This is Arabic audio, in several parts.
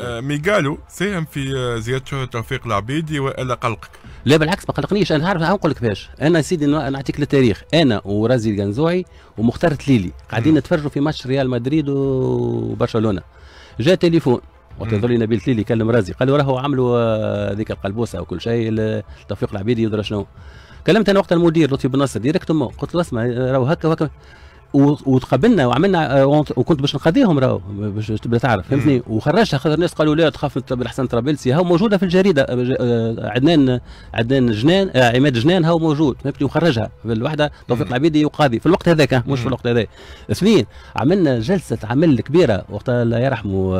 آه، ميغالو ساهم في آه، زياده شهره توفيق العبيدي والا قلقك؟ لا بالعكس ما قلقنيش انا عارف نقول لك باش انا سيدي نعطيك التاريخ انا ورازي القنزوعي ومختار تليلي قاعدين نتفرجوا في ماتش ريال مدريد وبرشلونه جاء تليفون وقت يظهر لي نبيل تليلي كلم رازي قال له راهو عملوا آه، ذيك القلبوسه وكل شيء توفيق العبيدي يدرى شنو كلمت انا وقت المدير لطفي بن نصر ديريكت قلت له اسمع راهو هكا وهكا وتقابلنا وعملنا آه، وكنت باش نقضيهم راهو باش تبدا تعرف فهمتني وخرجتها خاطر الناس قالوا لا تخاف انت بالحسن طرابلسي هاو موجوده في الجريده آه، آه، عدنان عدنان جنان عماد جنان هاو موجود فهمتني وخرجها في الوحده توفيق العبيدي وقاضي في الوقت هذاك مش في الوقت هذا اثنين عملنا جلسه عمل كبيره وقت الله يرحمه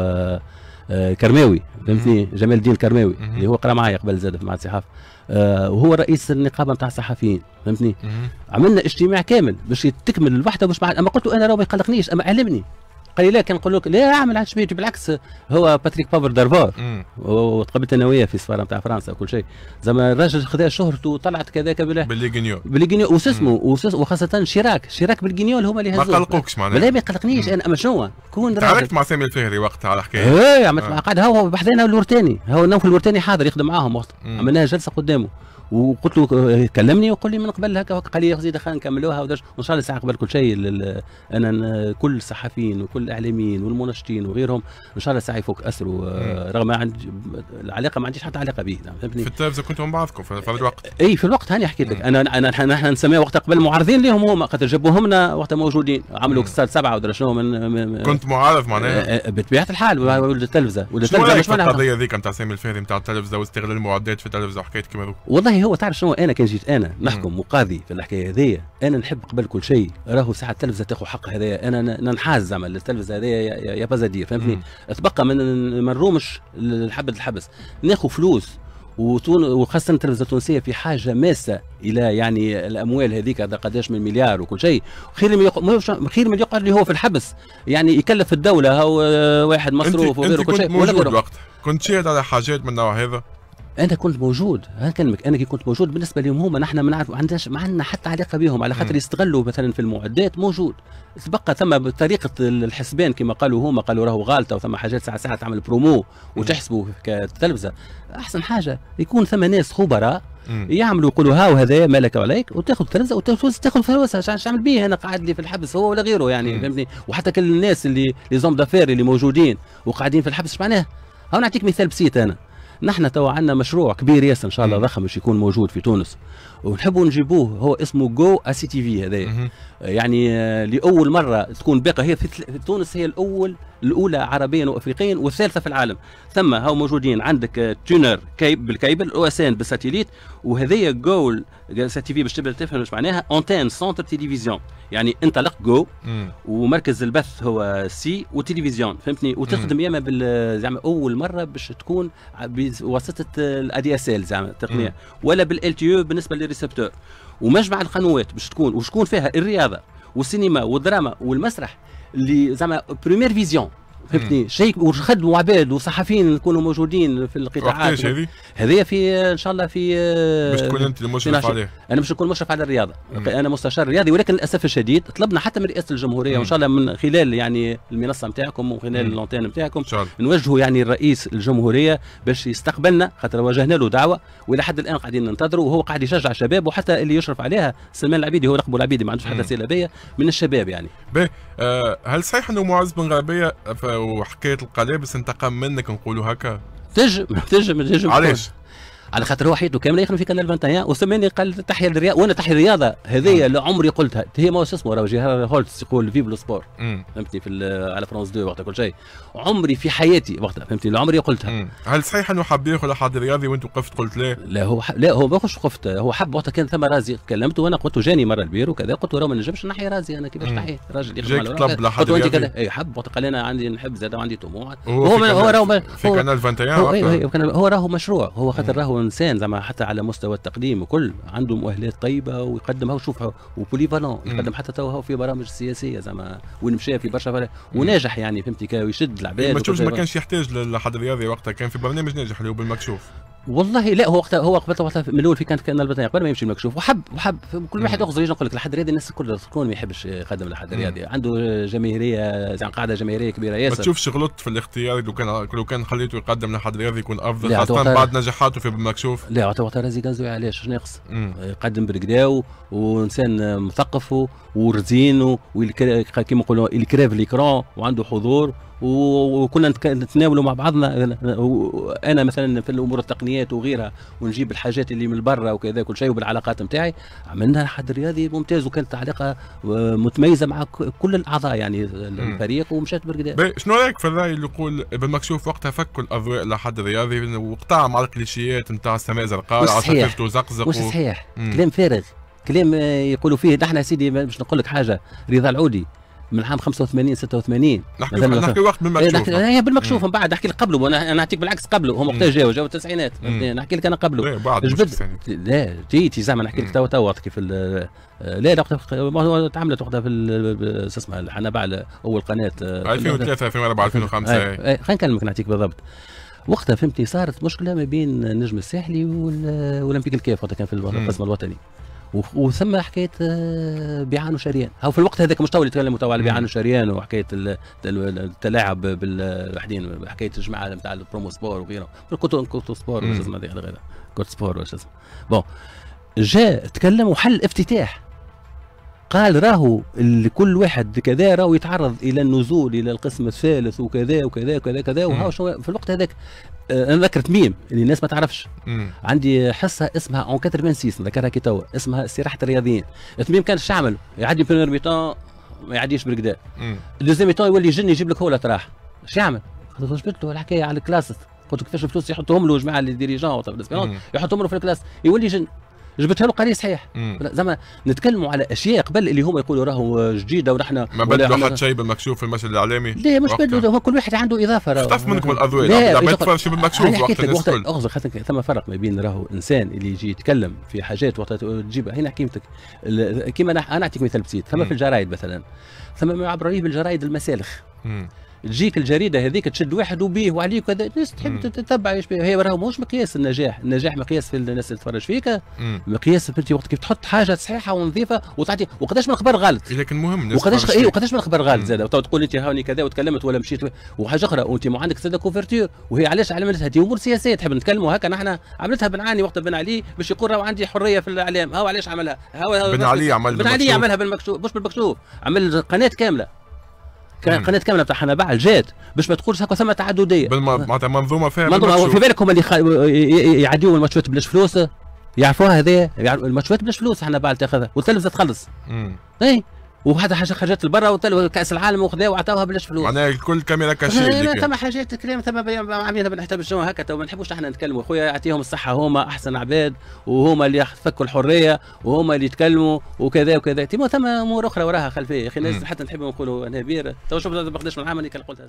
آه، كرماوي فهمتني جمال الدين الكرماوي اللي هو قرا معايا قبل زاد مع الصحاف آه، وهو رئيس النقابه نتاع الصحفيين فهمتني عملنا اجتماع كامل باش تكمل الوحده باش مع... اما قلت انا راه ما يقلقنيش اما علمني لا كان نقول لك لا اعمل عاد شبيج بالعكس هو باتريك بافر دربار وتقابلت انا وياه في السفاره نتاع فرنسا وكل شيء زعما الراجل خذا شهرته وطلعت كذاك بلا وش اسمه وسس وخاصه شراك شراك بالجينيول هما اللي هزوا ما قلقوكش معناها لا ما يقلقنيش انا اما شنو كون تعرفت مع سامي الفهري وقتها على الحكايه ايه عملت آه. مع قاعد هو بحذانا الورتاني هو نوف الورتاني حاضر يخدم معاهم وقت عملناها جلسه قدامه وقلت له آه، كلمني وقال لي من قبل هكا قال لي يا خزيده خلينا نكملوها وان شاء الله الساعه قبل كل شيء انا كل الصحفيين وكل الاعلاميين والمنشطين وغيرهم ان شاء الله ساعه يفك اسره آه، رغم عندي العلاقه ما عنديش حتى علاقه به نعم، فهمتني في التلفزه كنتوا مع بعضكم في هذا الوقت اي في الوقت هاني حكيت لك انا انا نحن نسميه وقت قبل معارضين ليهم هما خاطر جابوهم لنا وقت موجودين عملوا كسال سبعه ودرا شنو من, كنت معارض معناها آه، آه، بطبيعه الحال ولد التلفزه ولد التلفزه مش معناها القضيه هذيك نتاع سامي الفهري نتاع التلفزه واستغلال المعدات في التلفزه وحكايات كيما ذوك والله هو تعرف شنو انا كان جيت انا نحكم وقاضي في الحكايه هذيا انا نحب قبل كل شيء راهو ساعه التلفزه تاخذ حق هذايا انا ننحاز زعما للتلفزه هذا يا, بازا دير فهمتني تبقى ما نرومش الحبس الحبس ناخذ فلوس وتون وخاصه التلفزه التونسيه في حاجه ماسه الى يعني الاموال هذيك هذا قداش من مليار وكل شيء خير من يق... خير من يقعد اللي هو في الحبس يعني يكلف الدوله هو واحد مصروف وغيره وكل شيء موجود وقت كنت شاهد على حاجات من النوع هذا انا كنت موجود انا كلمك انا كنت موجود بالنسبه لهم هما نحن ما نعرف ما عندناش ما عندنا حتى علاقه بهم على خاطر يستغلوا مثلا في المعدات موجود تبقى ثم طريقه الحسبان كما قالوا هما قالوا راهو غالطه وثم حاجات ساعه ساعه تعمل برومو وتحسبوا كتلفزه احسن حاجه يكون ثم ناس خبراء يعملوا يقولوا هاو هذا مالك عليك وتاخذ تلفزه وتاخذ فلوسها عشان تعمل به انا قاعد لي في الحبس هو ولا غيره يعني فهمتني وحتى كل الناس اللي لي زوم دافير اللي موجودين وقاعدين في الحبس ايش معناه؟ هاو نعطيك مثال بسيط انا نحن تو عندنا مشروع كبير ياسر ان شاء الله ضخم باش يكون موجود في تونس ونحبوا نجيبوه هو اسمه جو اسي تي في هذايا يعني آه، لاول مره تكون باقه هي في تونس هي الاول الاولى عربيا وافريقيا والثالثه في العالم ثم هاو موجودين عندك تونر كيب بالكيبل او اس ان بالساتيليت وهذيا جول ساتي في باش تبدا تفهم واش معناها اونتين سونتر تلفزيون يعني انطلق جو ومركز البث هو سي وتلفزيون فهمتني وتخدم ياما بال زعما اول مره باش تكون بواسطه الادي اس ال زعما التقنيه ولا بالال تي يو بالنسبه للريسبتور ومجمع القنوات باش تكون وشكون فيها الرياضه والسينما والدراما والمسرح les première vision فهمتني شيء وخدموا عباد وصحفيين يكونوا موجودين في القطاعات هذه هذه في ان شاء الله في آه، باش تكون انت المشرف عليه انا باش نكون مشرف على الرياضه مم. انا مستشار رياضي ولكن للاسف الشديد طلبنا حتى من رئاسه الجمهوريه وان شاء الله من خلال يعني المنصه نتاعكم وخلال اللونتين نتاعكم نوجهوا يعني الرئيس الجمهوريه باش يستقبلنا خاطر وجهنا له دعوه والى حد الان قاعدين ننتظروا وهو قاعد يشجع الشباب وحتى اللي يشرف عليها سلمان العبيدي هو لقبه العبيدي ما عندوش حتى سيلابيه من الشباب يعني. باهي آه هل صحيح انه معز بن غربيه آه، وحكايه القلابس انتقم منك نقولوا هكا تجم تجم تجم علاش؟ على خاطر هو حياته كامله يخدم في كانال 21 وسماني قال تحيا للرياضه وانا تحيا الرياضه هذه نعم. اللي عمري قلتها هي ما شو اسمه راهو جيها هولتس يقول فيب لو سبور فهمتني في على فرانس 2 وقتها كل شيء عمري في حياتي وقتها فهمتني عمري قلتها مم. هل صحيح انه حب ياخذ احد رياضي وانت وقفت قلت لا؟ لا هو ح... لا هو ما وقفت هو حب وقتها كان ثم رازي كلمته وانا قلت جاني مره البير وكذا قلت له ما نجمش نحيا رازي انا كيفاش نحيا راجل جاك طلب لحد رياضي اي حب وقتها قال انا عندي نحب زاد وعندي طموح هو هو راهو في كانال 21 هو راهو مشروع هو خاطر راهو انسان زعما حتى على مستوى التقديم وكل عنده مؤهلات طيبه ويقدم وشوفها شوف وبوليفالون يقدم حتى توها في برامج سياسيه زعما وين مشى في برشا وناجح يعني فهمتي ويشد العباد إيه، ما تشوفش ما كانش يحتاج لحد رياضي وقتها كان في برنامج ناجح اللي هو بالمكشوف والله لا هو وقتها هو قبل وقتها الاول في كانت كان البطن قبل ما يمشي المكشوف وحب وحب كل واحد ياخذ ريجن نقول لك الحد الرياضي الناس الكل تكون ما يحبش يقدم الحد الرياضي عنده جماهيريه زعما يعني قاعده جماهيريه كبيره ياسر ما تشوفش غلط في الاختيار لو كان لو كان خليته يقدم لحد الرياضي يكون افضل خاصه بعد نجاحاته في المكشوف لا وقتها وقتها رازي زوي علاش ناقص يقدم بالكدا وانسان مثقف ورزين كيما نقولوا الكراف ليكرون وعنده حضور وكنا نتناولوا مع بعضنا انا مثلا في الامور التقنيه التقنيات وغيرها ونجيب الحاجات اللي من برا وكذا كل شيء وبالعلاقات نتاعي عملنا حد رياضي ممتاز وكانت علاقه آه، متميزه مع كل الاعضاء يعني الفريق ومشات برقدا شنو رايك في الراي اللي يقول ابن مكشوف وقتها فك الاضواء لحد رياضي وقطع مع الكليشيات نتاع السماء زرقاء عصافيرته زقزق مش صحيح و... كلام فارغ كلام آه، يقولوا فيه نحن سيدي باش نقول لك حاجه رضا العودي من عام 85 86 نحكي مثلا نحكي وقت بالمكشوف إيه، نحكي إيه، بالمكشوف من بعد نحكي لك قبله انا نعطيك بالعكس قبله هم وقتها جاوا جاوا التسعينات إيه، نحكي لك انا قبله بعد جبد لا جيتي زعما نحكي لك توا توا كيف لا لا وقتها تعملت وقتها في شو اسمه بعد اول قناه 2003 2004 2005 خلينا نكلمك نعطيك بالضبط وقتها فهمتني صارت مشكله ما بين النجم الساحلي والأولمبيك آه، الكاف وقتها كان في القسم الوطني وثم حكايه آه، بيعان وشريان هو في الوقت هذاك مش تو اللي تكلموا تو على بيعان وشريان وحكايه التلاعب بالوحدين حكايه الجماعه نتاع البرومو سبور وغيره كوتو كوتو سبور وش اسمه هذا كوتو سبور وش اسمه بون جاء تكلم وحل افتتاح قال راهو كل واحد كذا راهو يتعرض الى النزول الى القسم الثالث وكذا وكذا وكذا كذا وهاو في الوقت هذاك آه، انا ذكر تميم اللي الناس ما تعرفش مم. عندي حصه اسمها اون 86 ذكرها كي توا اسمها استراحه الرياضيين تميم كان يعمل يعدي بريمير ميتون ما يعديش بالكدا دوزيام ميتون يولي يجن يجيب لك هو الاطراح ايش يعمل؟ جبت له الحكايه على الكلاسس قلت له كيفاش الفلوس يحطهم له جماعه ديريجون يحطهم له في الكلاس يولي يجن جبتها له قريه صحيح زعما نتكلموا على اشياء قبل اللي هما يقولوا راهو جديده ونحن ما بدلوا حتى شيء بالمكشوف في المشهد الاعلامي لا مش بدلوا هو كل واحد عنده اضافه راهو اختلف منكم الاذواق ما يتفرجش بالمكشوف وقت الناس الكل اغزر خاطر ثم فرق ما بين راهو انسان اللي يجي يتكلم في حاجات وقت تجيبها هنا قيمتك كيما انا اعطيك مثال بسيط ثم في الجرايد مثلا ثم ما يعبر عليه بالجرايد المسالخ تجيك الجريده هذيك تشد واحد وبيه وعليه وكذا الناس تحب تتبع ايش هي راهو ماهوش مقياس النجاح النجاح مقياس في الناس اللي تتفرج فيك مقياس انت وقت كيف تحط حاجه صحيحه ونظيفه وتعطي وقداش من خبر غلط لكن مهم وقداش اي وقداش من خبر غلط زاد تقول انت هاني كذا وتكلمت ولا مشيت وحاجه اخرى وانت ما عندك زاد كوفرتير وهي علاش عملتها دي امور سياسيه تحب نتكلموا هكا نحن عملتها بن وقت بن علي باش يقول راهو عندي حريه في الاعلام هاو علاش عملها هاو بن علي عمل بن علي عملها بالمكشوف مش بالمكشوف عمل قناه كامله قناه كامله بتاع حنا بعل جات باش ما تقولش هكا ثم تعدديه آه. معناتها منظومه فيها منظومه في بالك هما اللي خ... يعديوا الماتشات بلاش فلوس يعرفوها هذايا الماتشات بلاش فلوس حنا بعل تاخذها والتلفزه تخلص اي وهذا حاجه خرجت لبرا وكاس العالم وخذاها وعطاوها بلاش فلوس معناها الكل كاميرا كاشي ثم حاجات كريم ثم عملنا بنحتاج الجو هكا ما نحبوش احنا نتكلموا خويا يعطيهم الصحه هما احسن عباد وهما اللي فكوا الحريه وهما اللي يتكلموا وكذا وكذا ثم امور اخرى وراها خلفيه يا اخي حتى نحب نقولوا انا بير تو شوف ما خداش من العام اللي كان قلتها